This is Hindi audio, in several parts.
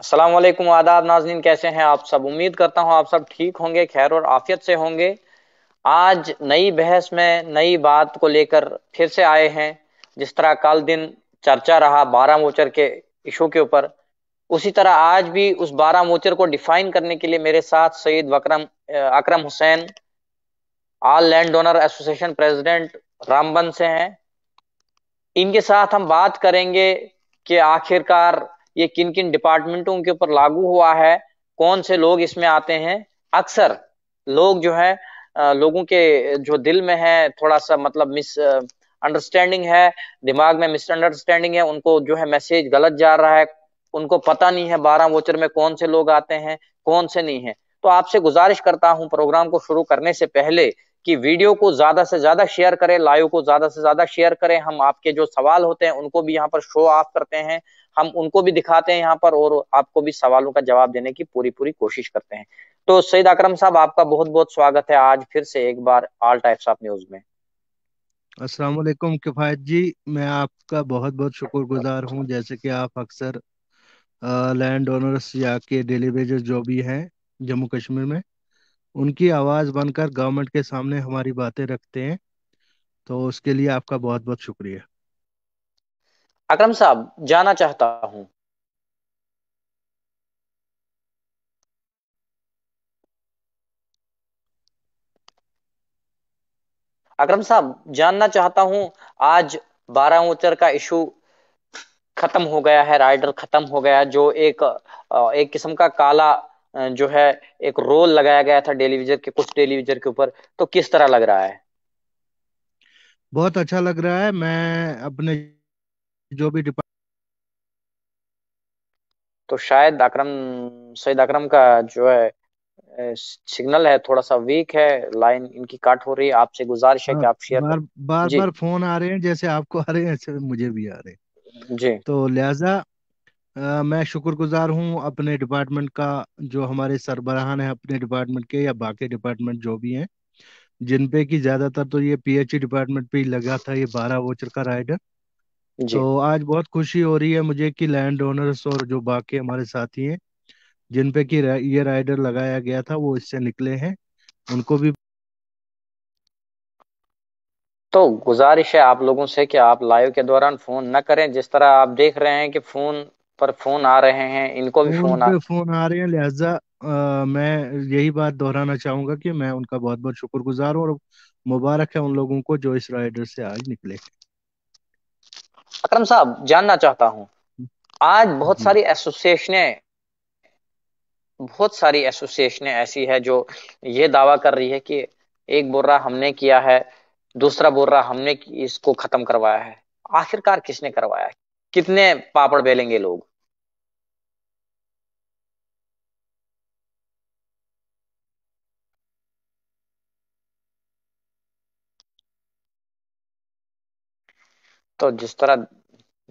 असलम आदाब नाजनीन कैसे हैं आप सब उम्मीद करता हूं आप सब ठीक होंगे खैर और आफियत से होंगे आज नई बहस में नई बात को लेकर फिर से आए हैं जिस तरह कल दिन चर्चा रहा बारह मोचर के इशू के ऊपर उसी तरह आज भी उस बारह मोचर को डिफाइन करने के लिए मेरे साथ सईद वक्रम Akram Hussain all land owner association president Ramban से हैं इनके साथ हम बात करेंगे कि आखिरकार ये किन किन डिपार्टमेंटों के ऊपर लागू हुआ है कौन से लोग इसमें आते हैं अक्सर लोग जो है लोगों के जो दिल में है थोड़ा सा मतलब मिस अंडरस्टैंडिंग है दिमाग में मिस अंडरस्टैंडिंग है उनको जो है मैसेज गलत जा रहा है उनको पता नहीं है बारह वोचर में कौन से लोग आते हैं कौन से नहीं है तो आपसे गुजारिश करता हूं प्रोग्राम को शुरू करने से पहले कि वीडियो को ज्यादा से ज्यादा शेयर करें लाइव को ज्यादा से ज्यादा शेयर करें हम आपके जो सवाल होते हैं उनको भी यहाँ पर शो ऑफ करते हैं हम उनको भी दिखाते हैं यहाँ पर और आपको भी सवालों का जवाब देने की पूरी पूरी कोशिश करते हैं तो सईद अकरम साहब आपका बहुत बहुत स्वागत है आज फिर से एक बार ऑल टाइप्स ऑफ न्यूज में अस्सलाम वालेकुम किफायत जी मैं आपका बहुत बहुत शुक्रगुजार हूँ जैसे कि आप अक्सर लैंड ओनर्स या के डेली वेजर्स जो भी हैं जम्मू कश्मीर में उनकी आवाज़ बनकर गवर्नमेंट के सामने हमारी बातें रखते हैं तो उसके लिए आपका बहुत बहुत शुक्रिया अकरम साहब जाना चाहता हूं अकरम साहब जानना चाहता हूँ आज बारह उत्तर का इशू खत्म हो गया है राइडर खत्म हो गया जो एक एक किस्म का काला जो है एक रोल लगाया गया था टेलीविजन के कुछ टेलीविजन के ऊपर तो किस तरह लग रहा है बहुत अच्छा लग रहा है मैं अपने जो भी डिपार्ट तो शायद अकरम सईद अकरम का जो है सिग्नल है थोड़ा सा वीक है लाइन इनकी कट हो रही है आपसे गुजारिश है कि हाँ, आप शेयर बार बार, बार फोन आ रहे हैं जैसे आपको आ रहे हैं ऐसे मुझे भी आ रहे हैं जी तो लिहाजा अ, मैं शुक्रगुजार हूँ अपने डिपार्टमेंट का जो हमारे सरबराहान हैं अपने डिपार्टमेंट के या बाकी डिपार्टमेंट जो भी हैं जिन पे की ज़्यादातर तो ये पीएचई डिपार्टमेंट पे ही लगा था ये बारह वोचर का राइडर तो आज बहुत खुशी हो रही है मुझे कि लैंड ओनर्स और जो बाकी हमारे साथी हैं जिन पे की रा- ये राइडर लगाया गया था वो इससे निकले हैं उनको भी तो गुजारिश है आप लोगों से कि आप लाइव के दौरान फोन न करें जिस तरह आप देख रहे हैं कि फोन पर फोन आ रहे हैं इनको भी फोन आ फोन आ रहे हैं लिहाजा मैं यही बात दोहराना चाहूंगा कि मैं उनका बहुत बहुत शुक्रगुजार हूँ और मुबारक है उन लोगों को जो इस राइडर से आज निकले अकरम साहब जानना चाहता हूँ आज बहुत सारी एसोसिएशनें बहुत सारी एसोसिएशनें ऐसी है जो ये दावा कर रही है कि एक बुर्रा हमने किया है दूसरा बुर्रा हमने इसको खत्म करवाया है आखिरकार किसने करवाया कितने पापड़ बेलेंगे लोग तो जिस तरह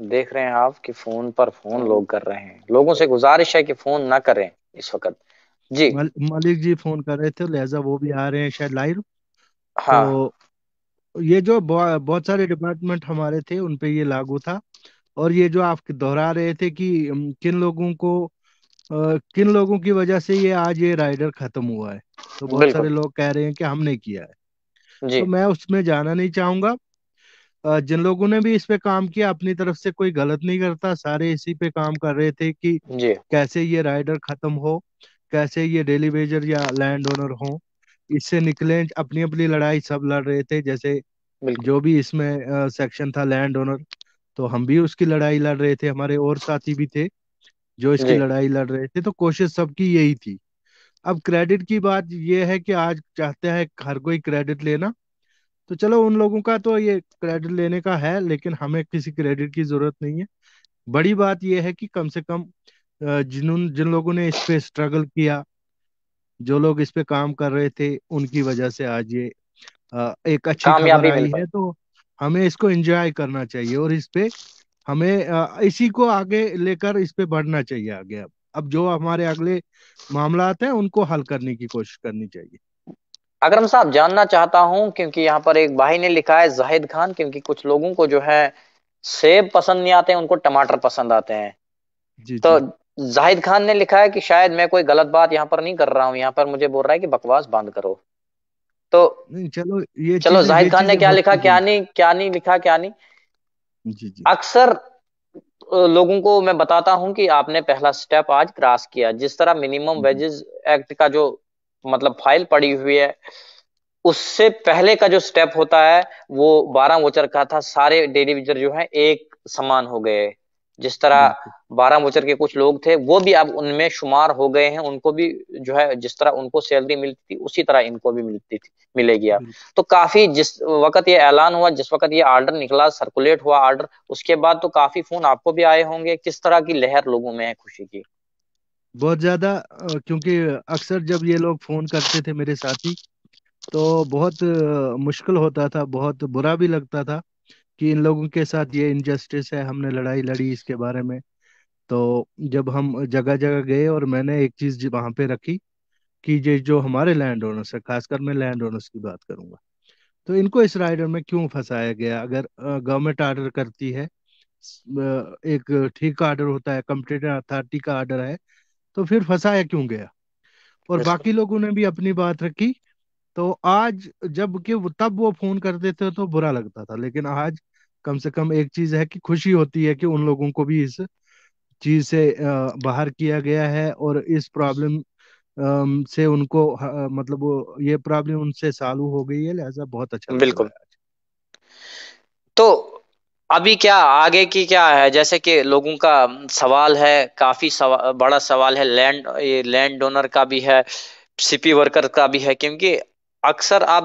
देख रहे हैं आप कि फोन पर फोन लोग कर रहे हैं लोगों से गुजारिश है कि फोन ना करें इस वक्त जी मल, मलिक जी फोन कर रहे थे लहजा वो भी आ रहे हैं शायद लाइव हाँ तो ये जो बहुत सारे डिपार्टमेंट हमारे थे उन पे ये लागू था और ये जो आप दोहरा रहे थे कि किन लोगों को आ, किन लोगों की वजह से ये आज ये राइडर खत्म हुआ है तो बहुत सारे बिल्कुल लोग कह रहे हैं कि हमने किया है जी तो मैं उसमें जाना नहीं चाहूंगा जिन लोगों ने भी इस पे काम किया अपनी तरफ से कोई गलत नहीं करता सारे इसी पे काम कर रहे थे कि जी कैसे ये राइडर खत्म हो कैसे ये डेली वेजर या लैंड ओनर हो इससे निकले अपनी अपनी लड़ाई सब लड़ रहे थे जैसे बिल्कुल जो भी इसमें सेक्शन था लैंड ओनर तो हम भी उसकी लड़ाई लड़ रहे थे हमारे और साथी भी थे जो इसकी लड़ाई लड़ रहे थे तो कोशिश सबकी यही थी अब क्रेडिट की बात यह है कि आज चाहते हैं हर कोई क्रेडिट लेना तो चलो उन लोगों का तो ये क्रेडिट लेने का है लेकिन हमें किसी क्रेडिट की जरूरत नहीं है बड़ी बात यह है कि कम से कम जिन जिन लोगों ने इस पे स्ट्रगल किया जो लोग इस पे काम कर रहे थे उनकी वजह से आज ये एक अच्छी खबर आई है तो हमें इसको एंजॉय करना चाहिए और इस पे हमें इसी को आगे लेकर इस पे बढ़ना चाहिए आगे अब अब जो हमारे अगले मामला हैं उनको हल करने की कोशिश करनी चाहिए अगरम साहब जानना चाहता हूं क्योंकि यहाँ पर एक भाई ने लिखा है जाहिद खान क्योंकि कुछ लोगों को जो है सेब पसंद नहीं आते उनको टमाटर पसंद आते हैं जी, तो जी। जाहिद खान ने लिखा है कि शायद मैं कोई गलत बात यहाँ पर नहीं कर रहा हूँ यहाँ पर मुझे बोल रहा है कि बकवास बंद करो तो चलो ये चलो जाहिद खान ने क्या लिखा क्या नहीं क्या नहीं लिखा क्या नहीं अक्सर लोगों को मैं बताता हूं कि आपने पहला स्टेप आज क्रॉस किया जिस तरह मिनिमम वेजेस एक्ट का जो मतलब फाइल पड़ी हुई है उससे पहले का जो स्टेप होता है वो बारह वोचर का था सारे डेली वेजर जो है एक समान हो गए जिस तरह बारह मुचर के कुछ लोग थे वो भी अब उनमें शुमार हो गए हैं उनको भी जो है जिस तरह उनको सैलरी मिलती थी उसी तरह इनको भी मिलती थी मिलेगी अब तो काफी जिस वक्त ये ऐलान हुआ जिस वक्त ये आर्डर निकला सर्कुलेट हुआ आर्डर उसके बाद तो काफी फोन आपको भी आए होंगे किस तरह की लहर लोगों में है खुशी की बहुत ज्यादा क्योंकि अक्सर जब ये लोग फोन करते थे मेरे साथी तो बहुत मुश्किल होता था बहुत बुरा भी लगता था कि इन लोगों के साथ ये इनजस्टिस है हमने लड़ाई लड़ी इसके बारे में तो जब हम जगह जगह गए और मैंने एक चीज वहां पे रखी कि ये जो हमारे लैंड ओनर्स है खासकर मैं लैंड ओनर्स की बात करूंगा तो इनको इस राइडर में क्यों फंसाया गया अगर गवर्नमेंट आर्डर करती है एक ठीक आर्डर होता है कंप्लीट अथॉरिटी का आर्डर है तो फिर फंसाया क्यों गया और बाकी लोगों ने भी अपनी बात रखी तो आज जब कि तब वो फोन करते थे तो बुरा लगता था लेकिन आज कम से कम एक चीज है कि खुशी होती है कि उन लोगों को भी इस चीज से बाहर किया गया है और इस प्रॉब्लम से उनको मतलब वो ये प्रॉब्लम उनसे सालू हो गई है लिहाजा बहुत अच्छा लग रहा बिल्कुल है तो अभी क्या आगे की क्या है जैसे कि लोगों का सवाल है काफी सवा, बड़ा सवाल है लैंड ये लैंड डोनर का भी है सीपी वर्कर का भी है क्योंकि अक्सर आप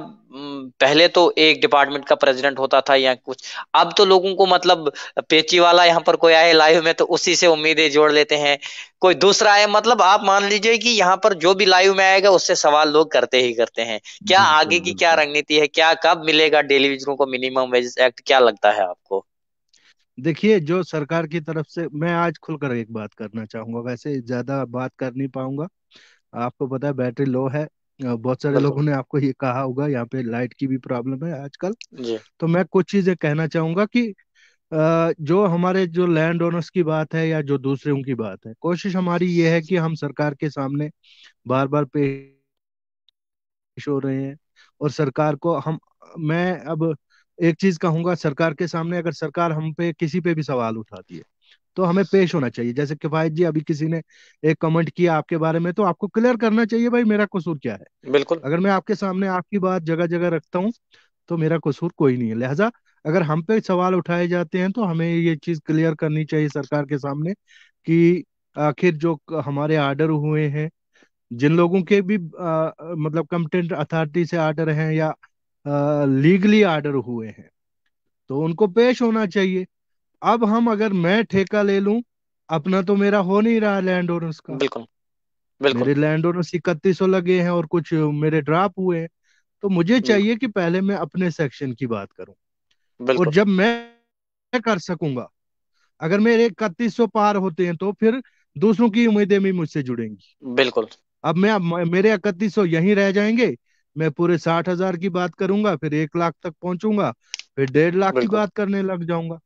पहले तो एक डिपार्टमेंट का प्रेसिडेंट होता था या कुछ अब तो लोगों को मतलब पेची वाला यहाँ पर कोई आए लाइव में तो उसी से उम्मीदें जोड़ लेते हैं कोई दूसरा आए मतलब आप मान लीजिए कि यहाँ पर जो भी लाइव में आएगा उससे सवाल लोग करते ही करते हैं क्या आगे की क्या रणनीति है क्या कब मिलेगा डेली वेजरों को मिनिमम वेज एक्ट क्या लगता है आपको देखिए जो सरकार की तरफ से मैं आज खुलकर एक बात करना चाहूंगा वैसे ज्यादा बात कर नहीं पाऊंगा आपको पता है बैटरी लो है बहुत सारे लोगों ने आपको ये कहा होगा यहाँ पे लाइट की भी प्रॉब्लम है आजकल तो मैं कुछ चीजें कहना चाहूंगा कि जो हमारे जो लैंड ओनर्स की बात है या जो दूसरों की बात है कोशिश हमारी ये है कि हम सरकार के सामने बार बार पेश हो रहे हैं और सरकार को हम मैं अब एक चीज कहूंगा सरकार के सामने अगर सरकार हम पे किसी पे भी सवाल उठाती है तो हमें पेश होना चाहिए जैसे कि भाई जी अभी किसी ने एक कमेंट किया आपके बारे में तो आपको क्लियर करना चाहिए भाई मेरा कसूर क्या है बिल्कुल अगर मैं आपके सामने आपकी बात जगह जगह रखता हूँ तो मेरा कसूर कोई नहीं है लिहाजा अगर हम पे सवाल उठाए जाते हैं तो हमें ये चीज क्लियर करनी चाहिए सरकार के सामने कि आखिर जो हमारे आर्डर हुए हैं जिन लोगों के भी आ, मतलब कंटेंट अथॉरिटी से आर्डर हैं या लीगली आर्डर हुए हैं तो उनको पेश होना चाहिए अब हम अगर मैं ठेका ले लूं अपना तो मेरा हो नहीं रहा लैंड ओनर्स का बिल्कुल बिल्कुल मेरे लैंड ओनर्स इकतीस सौ लगे हैं और कुछ मेरे ड्राप हुए हैं तो मुझे चाहिए कि पहले मैं अपने सेक्शन की बात करूं और जब मैं कर सकूंगा अगर मेरे इकतीस सौ पार होते हैं तो फिर दूसरों की उम्मीदें भी मुझसे जुड़ेंगी बिल्कुल अब मैं मेरे इकतीस सौ यहीं रह जाएंगे मैं पूरे साठ हजार की बात करूंगा फिर एक लाख तक पहुंचूंगा फिर डेढ़ लाख की बात करने लग जाऊंगा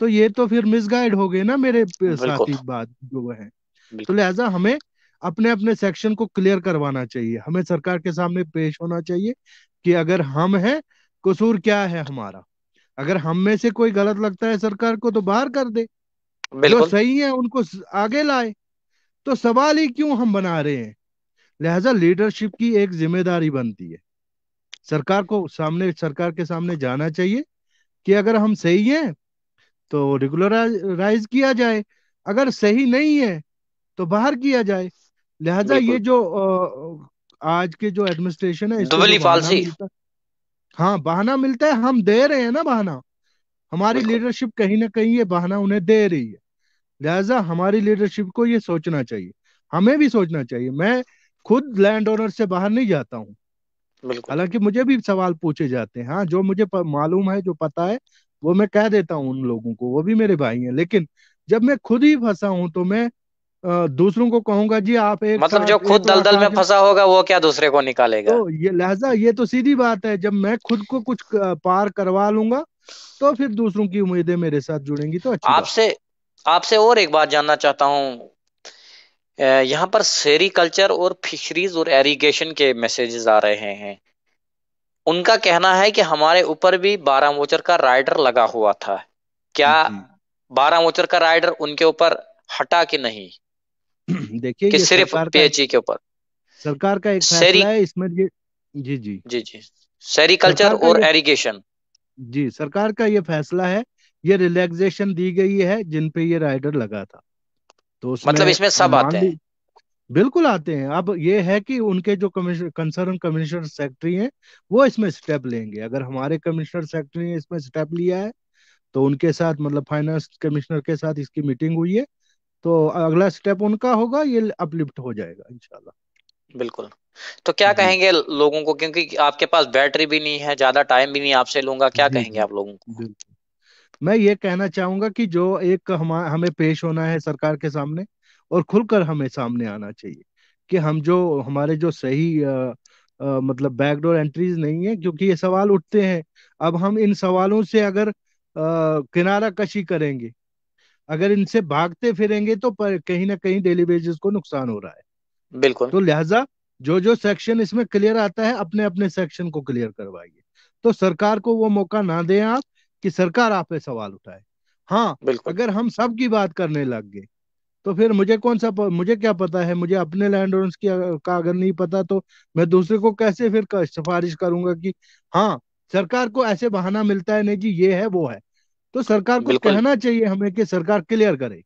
तो ये तो फिर मिसगाइड हो गए ना मेरे साथी बात जो है तो लिहाजा हमें अपने अपने सेक्शन को क्लियर करवाना चाहिए हमें सरकार के सामने पेश होना चाहिए कि अगर हम हैं कसूर क्या है हमारा अगर हम में से कोई गलत लगता है सरकार को तो बाहर कर दे जो सही है उनको आगे लाए तो सवाल ही क्यों हम बना रहे हैं लिहाजा लीडरशिप की एक जिम्मेदारी बनती है सरकार को सामने सरकार के सामने जाना चाहिए कि अगर हम सही हैं तो रेगुलराइज किया जाए अगर सही नहीं है तो बाहर किया जाए लिहाजा ये जो आज के जो एडमिनिस्ट्रेशन है इसको फालसी हाँ बहाना मिलता है हम दे रहे हैं ना बहाना हमारी लीडरशिप कहीं ना कहीं ये बहाना उन्हें दे रही है लिहाजा हमारी लीडरशिप को ये सोचना चाहिए हमें भी सोचना चाहिए मैं खुद लैंड ओनर से बाहर नहीं जाता हूँ हालांकि मुझे भी सवाल पूछे जाते हैं हाँ जो मुझे मालूम है जो पता है वो मैं कह देता हूँ उन लोगों को वो भी मेरे भाई हैं लेकिन जब मैं खुद ही फंसा हूँ तो मैं दूसरों को कहूंगा जी आप एक मतलब जो खुद दलदल में फंसा होगा वो क्या दूसरे को निकालेगा तो ये लहजा ये तो सीधी बात है जब मैं खुद को कुछ पार करवा लूंगा तो फिर दूसरों की उम्मीदें मेरे साथ जुड़ेंगी तो अच्छी आपसे आपसे और एक बात जानना चाहता हूँ यहाँ पर सेरी कल्चर और फिशरीज और एरीगेशन के मैसेजेस आ रहे हैं उनका कहना है कि हमारे ऊपर भी बारह मोचर का राइडर लगा हुआ था क्या हम्म, हम्म। बारह मोचर का राइडर उनके ऊपर हटा कि नहीं देखिए कि सिर्फ पीएचई e के ऊपर सरकार का एक है इसमें जी जी जी जी जी सेरिकल्चर और एरिगेशन जी सरकार का ये फैसला है ये रिलैक्सेशन दी गई है जिन पे ये राइडर लगा था तो उसमें मतलब इसमें सब आते हैं बिल्कुल आते हैं अब ये है कि उनके जो कंसर्न कमिश्नर सेक्रेटरी हैं वो इसमें स्टेप लेंगे अगर हमारे कमिश्नर सेक्रेटरी ने इसमें स्टेप लिया है तो उनके साथ मतलब फाइनेंस कमिश्नर के साथ इसकी मीटिंग हुई है तो अगला स्टेप उनका होगा ये अपलिफ्ट हो जाएगा इनशाला बिल्कुल तो क्या कहेंगे लोगों को क्योंकि आपके पास बैटरी भी नहीं है ज्यादा टाइम भी नहीं आपसे लूंगा क्या कहेंगे आप लोगों को मैं ये कहना चाहूंगा कि जो एक हमें पेश होना है सरकार के सामने और खुलकर हमें सामने आना चाहिए कि हम जो हमारे जो सही आ, आ, मतलब बैकडोर एंट्रीज नहीं है क्योंकि ये सवाल उठते हैं अब हम इन सवालों से अगर आ, किनारा कशी करेंगे अगर इनसे भागते फिरेंगे तो कहीं ना कहीं डेली बेसिस को नुकसान हो रहा है बिल्कुल तो लिहाजा जो जो सेक्शन इसमें क्लियर आता है अपने अपने सेक्शन को क्लियर करवाइए तो सरकार को वो मौका ना दें आप कि सरकार आप पे सवाल उठाए हाँ अगर हम सब की बात करने लग गए तो फिर मुझे कौन सा मुझे क्या पता है मुझे अपने लैंड ओनर्स की का अगर नहीं पता तो मैं दूसरे को कैसे फिर कर, सिफारिश करूंगा कि हाँ सरकार को ऐसे बहाना मिलता है नहीं जी ये है वो है तो सरकार को कहना चाहिए हमें कि सरकार क्लियर करे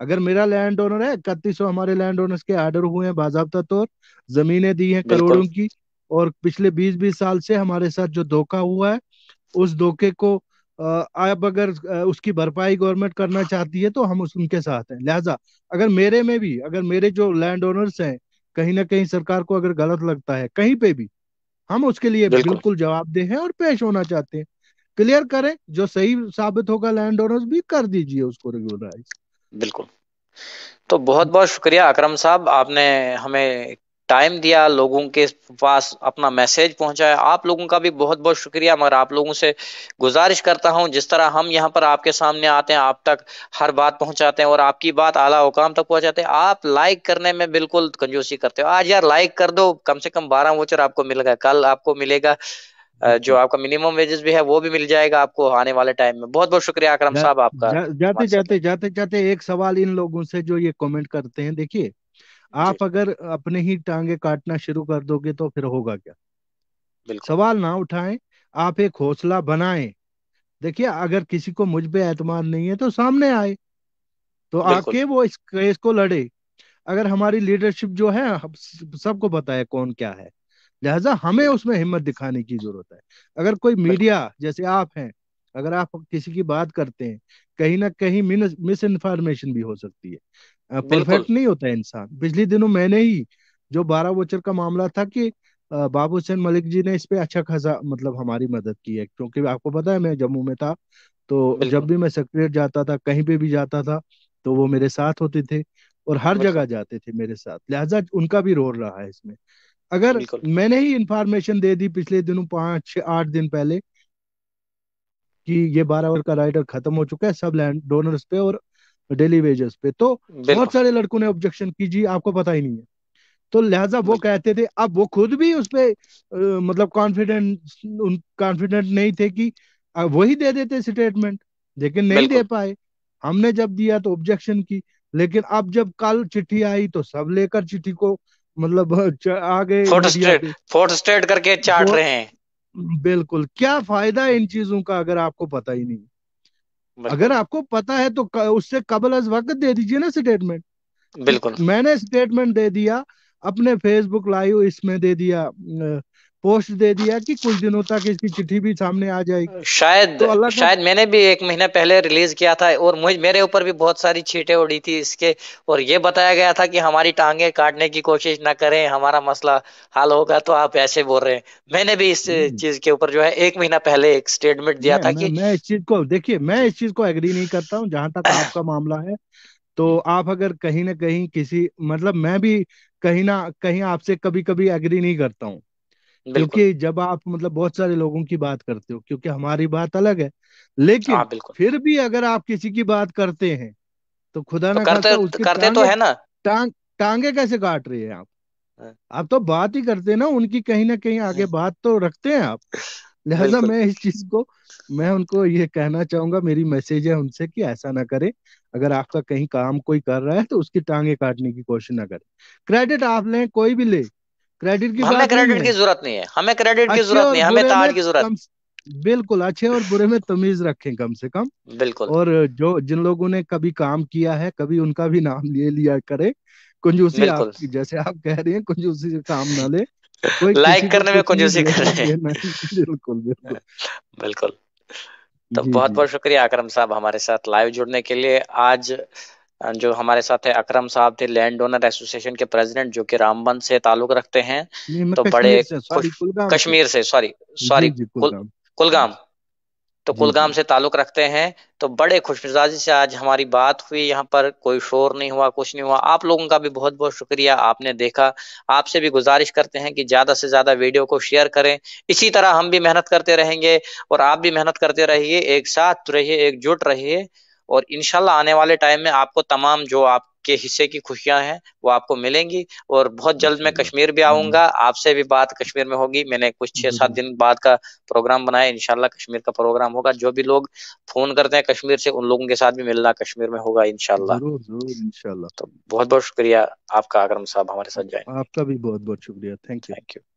अगर मेरा लैंड ओनर है इकतीस हमारे लैंड ओनर्स के ऑर्डर हुए हैं बाजाबा तौर जमीने दी हैं करोड़ों की और पिछले बीस बीस साल से हमारे साथ जो धोखा हुआ है उस धोखे को आप अगर उसकी भरपाई गवर्नमेंट करना चाहती है तो हम उनके साथ हैं लिहाजा अगर मेरे में भी अगर मेरे जो लैंड ओनर्स हैं कहीं ना कहीं सरकार को अगर गलत लगता है कहीं पे भी हम उसके लिए बिल्कुल जवाबदेह हैं और पेश होना चाहते हैं क्लियर करें जो सही साबित होगा लैंड ओनर्स भी कर दीजिए उसको रेगुलराइज बिल्कुल तो बहुत बहुत शुक्रिया अकरम साहब आपने हमें टाइम दिया लोगों के पास अपना मैसेज पहुंचाया आप लोगों का भी बहुत बहुत शुक्रिया मगर आप लोगों से गुजारिश करता हूं जिस तरह हम यहाँ पर आपके सामने आते हैं आप तक हर बात पहुंचाते हैं और आपकी बात आला हुकाम तक पहुंचाते हैं आप लाइक करने में बिल्कुल कंजूसी करते हो आज यार लाइक कर दो कम से कम बारह वोचर आपको मिल गया कल आपको मिलेगा जो अच्छा। आपका मिनिमम वेजेस भी है वो भी मिल जाएगा आपको आने वाले टाइम में बहुत बहुत शुक्रिया अकरम साहब आपका जाते जाते जाते जाते एक सवाल इन लोगों से जो ये कमेंट करते हैं देखिए आप अगर अपने ही टांगे काटना शुरू कर दोगे तो फिर होगा क्या सवाल ना उठाएं आप एक हौसला बनाएं देखिए अगर किसी को मुझ पे एतम नहीं है तो सामने आए तो आके वो इस केस को लड़े अगर हमारी लीडरशिप जो है सबको पता है कौन क्या है लिहाजा हमें उसमें हिम्मत दिखाने की जरूरत है अगर कोई मीडिया जैसे आप हैं अगर आप किसी की बात करते हैं कहीं ना कहीं मिस इन्फॉर्मेशन भी हो सकती है परफेक्ट नहीं होता इंसान पिछले दिनों मैंने ही जो बारह वोचर का मामला था कि बाबू हुसैन मलिक जी ने इस पे अच्छा खासा मतलब हमारी मदद की है क्योंकि आपको पता है मैं जम्मू में था तो जब भी मैं सेक्रेट जाता था कहीं पे भी जाता था तो वो मेरे साथ होते थे और हर अच्छा। जगह जाते थे मेरे साथ लिहाजा उनका भी रोल रहा है इसमें अगर मैंने ही इंफॉर्मेशन दे दी पिछले दिनों पांच छह आठ दिन पहले कि ये बारह ओवर का राइडर खत्म हो चुका है सब लैंड डोनर्स पे और डेली वेजेस पे तो बहुत सारे लड़कों ने ऑब्जेक्शन की जी आपको पता ही नहीं है तो लिहाजा वो कहते थे अब वो खुद भी उस पर मतलब कॉन्फिडेंट उन कॉन्फिडेंट नहीं थे कि वही दे देते स्टेटमेंट लेकिन नहीं दे पाए हमने जब दिया तो ऑब्जेक्शन की लेकिन अब जब कल चिट्ठी आई तो सब लेकर चिट्ठी को मतलब आ गए स्टेट करके चाट रहे हैं बिल्कुल क्या फायदा इन चीजों का अगर आपको पता ही नहीं अगर आपको पता है तो उससे कबल अज वक्त दे दीजिए ना स्टेटमेंट बिल्कुल मैंने स्टेटमेंट दे दिया अपने फेसबुक लाइव इसमें दे दिया पोस्ट दे दिया कि कुछ दिनों तक इसकी चिट्ठी भी सामने आ जाएगी शायद तो शायद मैंने भी एक महीना पहले रिलीज किया था और मुझे मेरे ऊपर भी बहुत सारी छीटे उड़ी थी इसके और ये बताया गया था कि हमारी टांगे काटने की कोशिश ना करें हमारा मसला हल होगा तो आप ऐसे बोल रहे हैं मैंने भी इस हम्म। चीज के ऊपर जो है एक महीना पहले एक स्टेटमेंट दिया था की मैं इस चीज को देखिये मैं इस चीज को एग्री नहीं करता हूँ जहां तक आपका मामला है तो आप अगर कहीं ना कहीं किसी मतलब मैं भी कहीं ना कहीं आपसे कभी कभी एग्री नहीं करता हूँ क्योंकि जब आप मतलब बहुत सारे लोगों की बात करते हो क्योंकि हमारी बात अलग है लेकिन हाँ, फिर भी अगर आप किसी की बात करते हैं तो खुदा तो ना करते, खासा करते तो है ना टांग टांगे कैसे काट रही है आप हाँ। आप तो बात ही करते हैं ना उनकी कहीं ना कहीं आगे बात तो रखते हैं आप लिहाजा मैं इस चीज को मैं उनको ये कहना चाहूंगा मेरी मैसेज है उनसे कि ऐसा ना करें अगर आपका कहीं काम कोई कर रहा है तो उसकी टांगे काटने की कोशिश ना करें क्रेडिट आप लें कोई भी ले क्रेडिट की हमें क्रेडिट की जरूरत नहीं है हमें क्रेडिट की जरूरत नहीं है हमें तार की जरूरत बिल्कुल अच्छे और बुरे में तमीज रखें कम से कम बिल्कुल और जो जिन लोगों ने कभी काम किया है कभी उनका भी नाम ले लिया करे कुंजूसी आप जैसे आप कह रहे हैं कुंजूसी से काम ना ले कोई लाइक करने में कुंजूसी कर रहे हैं बिल्कुल बिल्कुल बिल्कुल तो बहुत बहुत शुक्रिया अकरम साहब हमारे साथ लाइव जुड़ने के लिए आज जो हमारे साथ है अक्रम साहब थे लैंड ओनर एसोसिएशन के प्रेसिडेंट जो कि रामबन से ताल्लुक रखते हैं तो बड़े कश्मीर से सॉरी सॉरी कुलगाम तो कुलगाम से ताल्लुक रखते हैं तो बड़े खुशमिजाजी से आज हमारी बात हुई यहाँ पर कोई शोर नहीं हुआ कुछ नहीं हुआ आप लोगों का भी बहुत बहुत शुक्रिया आपने देखा आपसे भी गुजारिश करते हैं कि ज़्यादा से ज़्यादा वीडियो को शेयर करें इसी तरह हम भी मेहनत करते रहेंगे और आप भी मेहनत करते रहिए एक साथ रहिए एकजुट रहिए और इनशाला आने वाले टाइम में आपको तमाम जो आपके हिस्से की खुशियां हैं वो आपको मिलेंगी और बहुत जल्द मैं कश्मीर भी आऊंगा हम्म। आपसे भी बात कश्मीर में होगी मैंने कुछ छह सात हम्म। दिन बाद का प्रोग्राम बनाया इनशाला कश्मीर का प्रोग्राम होगा जो भी लोग फोन करते हैं कश्मीर से उन लोगों के साथ भी मिलना कश्मीर में होगा इनशाला तो बहुत बहुत शुक्रिया आपका आक्रम साहब हमारे साथ जाए आपका भी बहुत बहुत शुक्रिया थैंक यू थैंक यू